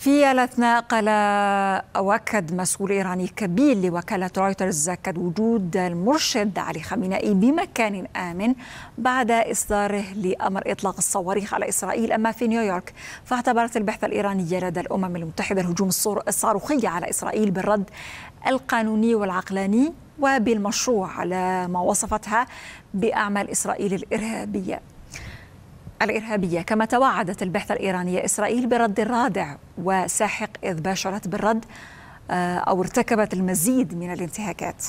في الاثناء قال او اكد مسؤول ايراني كبير لوكاله رويترز اكد وجود المرشد علي خامنئي بمكان امن بعد اصداره لامر اطلاق الصواريخ على اسرائيل اما في نيويورك فاعتبرت البعثه الايرانيه لدى الامم المتحده الهجوم الصاروخي على اسرائيل بالرد القانوني والعقلاني وبالمشروع على ما وصفتها باعمال اسرائيل الارهابيه الإرهابية كما توعدت البعثة الإيرانية إسرائيل برد رادع وساحق إذ باشرت بالرد آه، أو ارتكبت المزيد من الانتهاكات